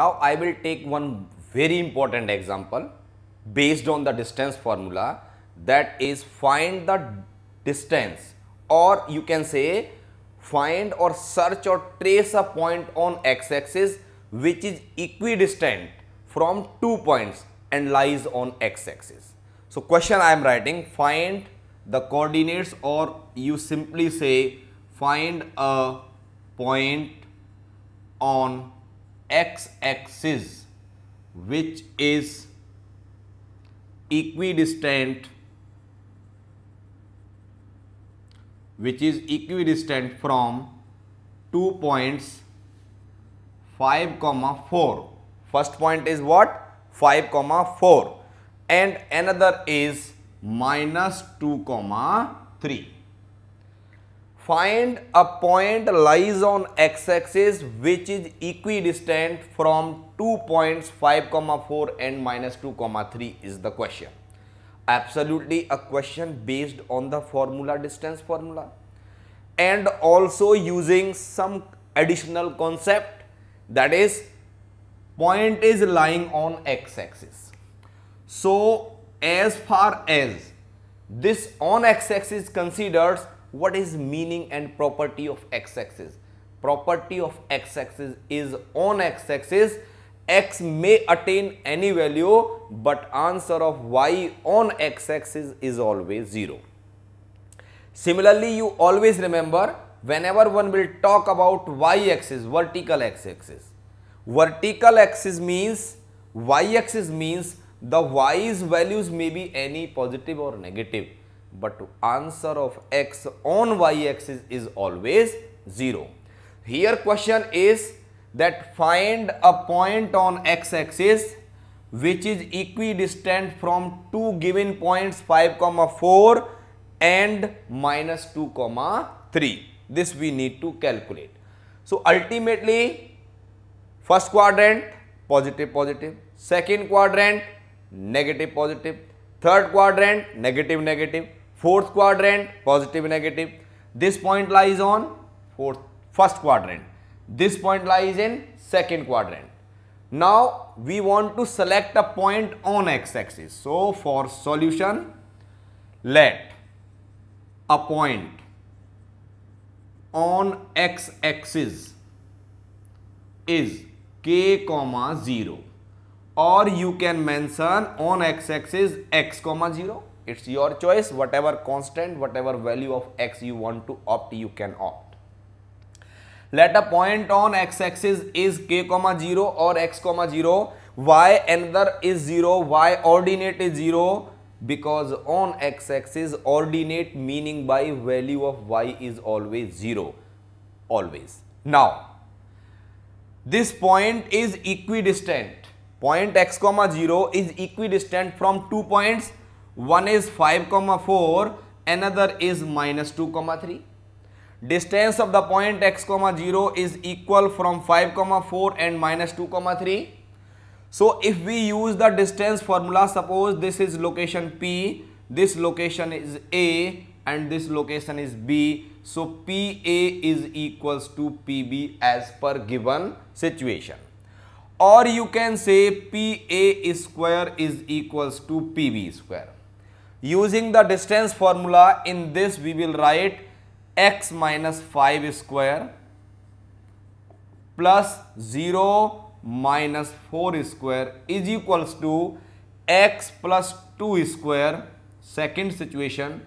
Now I will take one very important example based on the distance formula that is find the distance or you can say find or search or trace a point on x-axis which is equidistant from two points and lies on x-axis. So question I am writing find the coordinates or you simply say find a point on x axis which is equidistant which is equidistant from two points 5 comma 4 first point is what 5 comma 4 and another is minus 2 comma 3 Find a point lies on x-axis which is equidistant from two points 5 comma 4 and minus 2 comma 3 is the question. Absolutely a question based on the formula distance formula and also using some additional concept that is point is lying on x-axis. So as far as this on x-axis considers what is meaning and property of x-axis property of x-axis is on x-axis x may attain any value but answer of y on x-axis is always 0. Similarly, you always remember whenever one will talk about y-axis, vertical x-axis. Vertical axis means y-axis means the y's values may be any positive or negative but answer of x on y axis is always 0. Here question is that find a point on x axis which is equidistant from two given points 5 comma 4 and minus 2 comma 3 this we need to calculate so ultimately first quadrant positive positive second quadrant negative positive third quadrant negative negative fourth quadrant, positive negative. This point lies on fourth, first quadrant. This point lies in second quadrant. Now, we want to select a point on x-axis. So, for solution, let a point on x-axis is k comma 0 or you can mention on x-axis x comma 0 it's your choice, whatever constant, whatever value of x you want to opt, you can opt. Let a point on x-axis is k comma 0 or x comma 0, y another is 0, y ordinate is 0 because on x-axis ordinate meaning by value of y is always 0, always. Now, this point is equidistant point x comma 0 is equidistant from two points one is 5 comma 4 another is minus 2 comma 3 distance of the point x comma 0 is equal from 5 comma 4 and minus 2 comma 3 so if we use the distance formula suppose this is location p this location is a and this location is b so pa is equals to pb as per given situation or you can say pa square is equals to pb square Using the distance formula in this we will write x minus 5 square plus 0 minus 4 square is equals to x plus 2 square second situation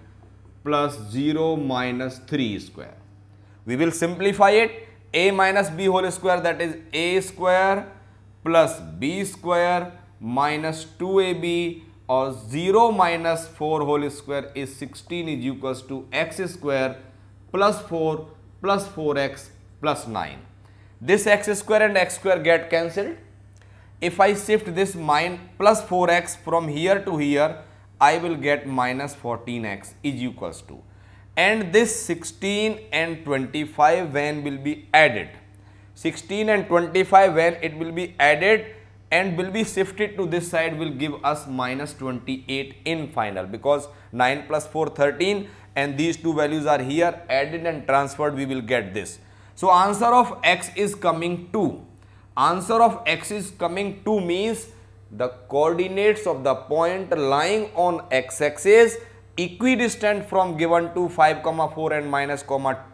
plus 0 minus 3 square. We will simplify it a minus b whole square that is a square plus b square minus 2ab और 0 minus four whole square is sixteen is equal to x square plus four plus four x plus nine. This x square and x square get cancelled if i shift this plus 4x from here to here i will get minus 14x is equal to and this 16 and 25 when will be added 16 and 25 when it will be added and will be shifted to this side will give us minus 28 in final because 9 plus 4 13 and these two values are here added and transferred we will get this. So answer of x is coming 2. Answer of x is coming 2 means the coordinates of the point lying on x axis equidistant from given to 5 comma 4 and minus comma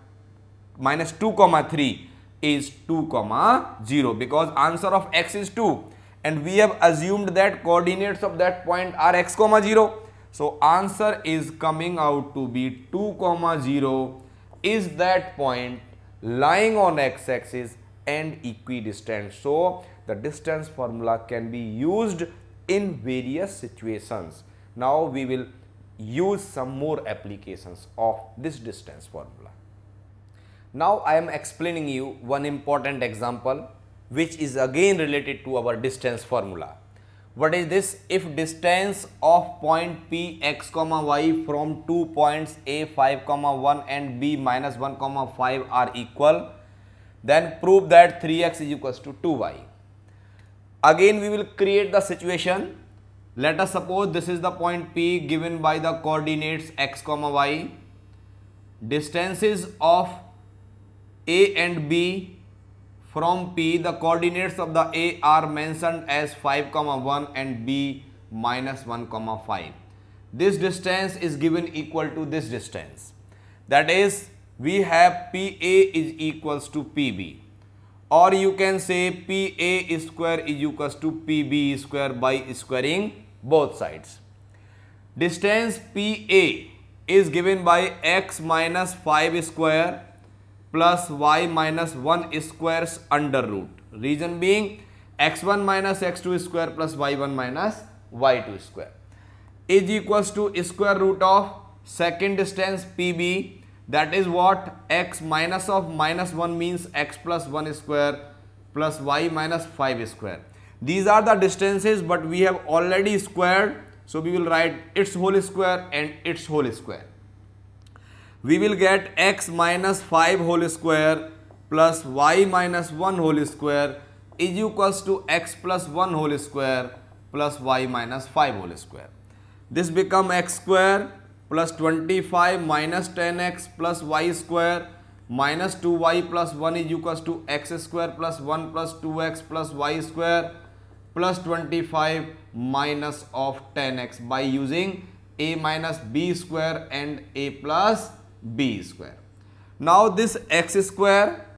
minus 2 comma 3 is 2 comma 0 because answer of x is 2 and we have assumed that coordinates of that point are x comma 0. So answer is coming out to be 2 comma 0 is that point lying on x axis and equidistant. So the distance formula can be used in various situations. Now we will use some more applications of this distance formula. Now I am explaining you one important example which is again related to our distance formula. What is this? If distance of point P x comma y from two points A 5 comma 1 and B minus 1 comma 5 are equal, then prove that 3x is equals to 2y. Again we will create the situation. Let us suppose this is the point P given by the coordinates x comma y. Distances of A and B from P, the coordinates of the A are mentioned as 5, comma 1 and B minus 1, comma 5. This distance is given equal to this distance. That is, we have PA is equals to PB or you can say PA square is equals to PB square by squaring both sides. Distance PA is given by x minus 5 square plus y minus 1 squares under root. Reason being x1 minus x2 square plus y1 minus y2 square is equals to square root of second distance pb that is what x minus of minus 1 means x plus 1 square plus y minus 5 square. These are the distances but we have already squared so we will write its whole square and its whole square we will get x minus 5 whole square plus y minus 1 whole square is equals to x plus 1 whole square plus y minus 5 whole square. This become x square plus 25 minus 10x plus y square minus 2y plus 1 is equals to x square plus 1 plus 2x plus y square plus 25 minus of 10x by using a minus b square and a plus b square. Now this x square